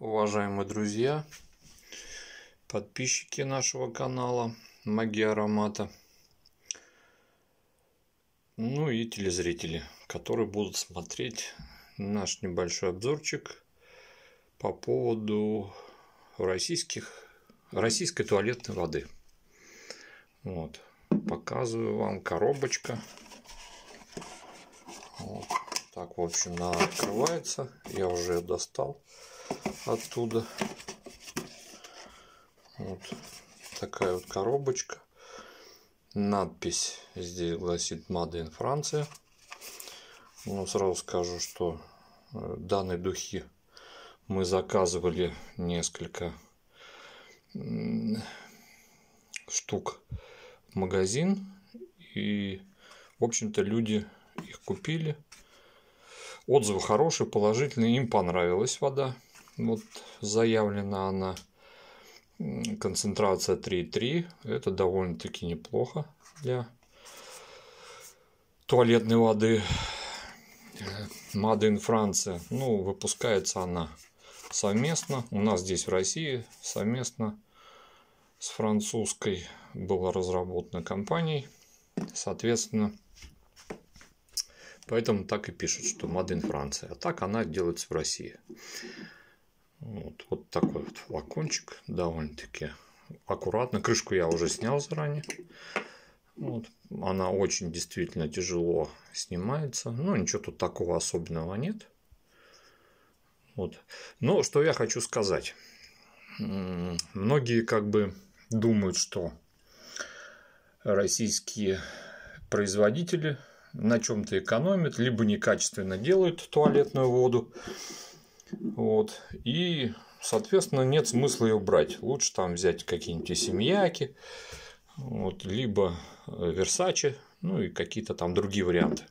уважаемые друзья, подписчики нашего канала Магия Аромата, ну и телезрители, которые будут смотреть наш небольшой обзорчик по поводу российских, российской туалетной воды. Вот, показываю вам коробочка. Вот. Так, в общем, она открывается. Я уже ее достал оттуда. Вот такая вот коробочка. Надпись здесь гласит Made in Франция. Но ну, сразу скажу, что э, данные духи мы заказывали несколько штук в магазин. И, в общем-то, люди их купили. Отзывы хорошие, положительные, им понравилась вода. Вот заявлена она концентрация 3,3. Это довольно-таки неплохо для туалетной воды. Э, Made in France. Ну, выпускается она совместно. У нас здесь в России совместно с французской была разработана компанией. Соответственно, поэтому так и пишут, что Made in France. А так она делается в России. Вот, вот такой вот флакончик, довольно-таки аккуратно. Крышку я уже снял заранее. Вот. Она очень действительно тяжело снимается. Но ну, ничего тут такого особенного нет. Вот. Но что я хочу сказать. Многие как бы думают, что российские производители на чем-то экономят, либо некачественно делают туалетную воду, вот. И, соответственно, нет смысла ее брать. Лучше там взять какие-нибудь семьяки, вот, либо э, Версачи, ну и какие-то там другие варианты.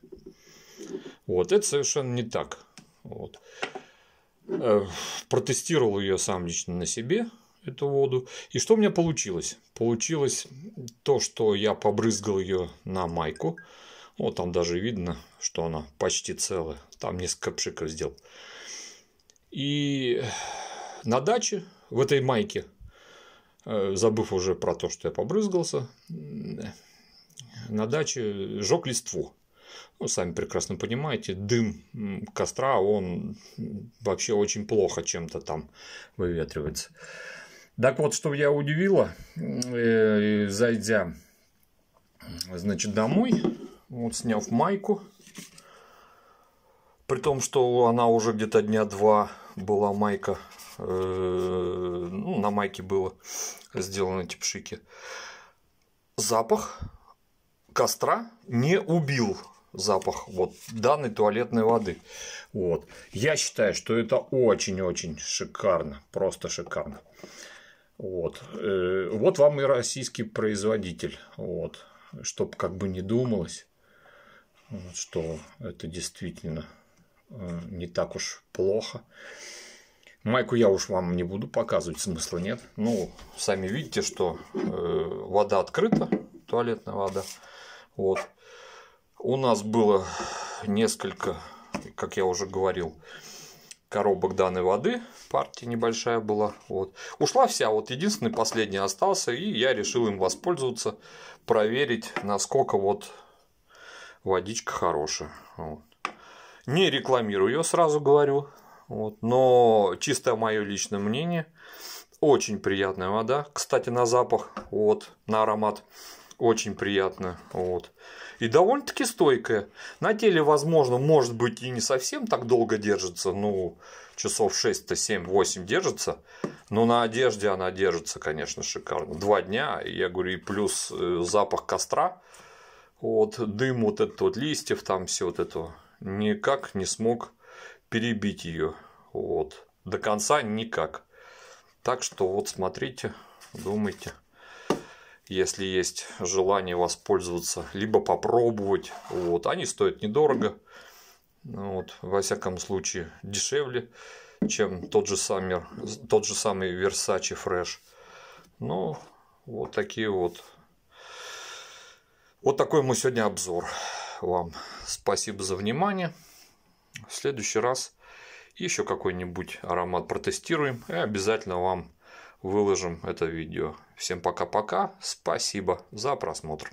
Вот, это совершенно не так. Вот. Э, протестировал ее сам лично на себе, эту воду. И что у меня получилось? Получилось то, что я побрызгал ее на майку. Вот там даже видно, что она почти целая. Там несколько пшиков сделал. И на даче в этой майке, э, забыв уже про то, что я побрызгался, на даче жег листву. Ну, сами прекрасно понимаете, дым костра, он вообще очень плохо чем-то там выветривается. Так вот, что я удивило, э, зайдя, значит, домой, вот сняв майку, при том, что она уже где-то дня два была майка, э, ну, на майке было сделано типшики. Запах костра не убил запах вот данной туалетной воды. Вот. Я считаю, что это очень-очень шикарно, просто шикарно. Вот. Э, вот вам и российский производитель. Вот. Чтоб как бы не думалось, что это действительно Э, не так уж плохо. Майку я уж вам не буду показывать, смысла нет. Ну, сами видите, что э, вода открыта, туалетная вода. Вот. У нас было несколько, как я уже говорил, коробок данной воды, партия небольшая была. Вот. Ушла вся, вот единственный последний остался, и я решил им воспользоваться, проверить, насколько вот водичка хорошая. Вот. Не рекламирую ее, сразу говорю. Вот, но чисто мое личное мнение. Очень приятная вода. Кстати, на запах, вот, на аромат. Очень приятно. Вот. И довольно-таки стойкая. На теле, возможно, может быть и не совсем так долго держится. Ну, часов 6-7, 8 держится. Но на одежде она держится, конечно, шикарно. Два дня, я говорю, и плюс э, запах костра. Вот, дым вот этот вот, листьев там, все вот этого никак не смог перебить ее. Вот. До конца никак. Так что вот смотрите, думайте, если есть желание воспользоваться, либо попробовать. Вот. Они стоят недорого. Вот. Во всяком случае, дешевле, чем тот же самер, тот же самый Versace Fresh. Ну, вот такие вот. Вот такой мы сегодня обзор вам спасибо за внимание. В следующий раз еще какой-нибудь аромат протестируем и обязательно вам выложим это видео. Всем пока-пока, спасибо за просмотр.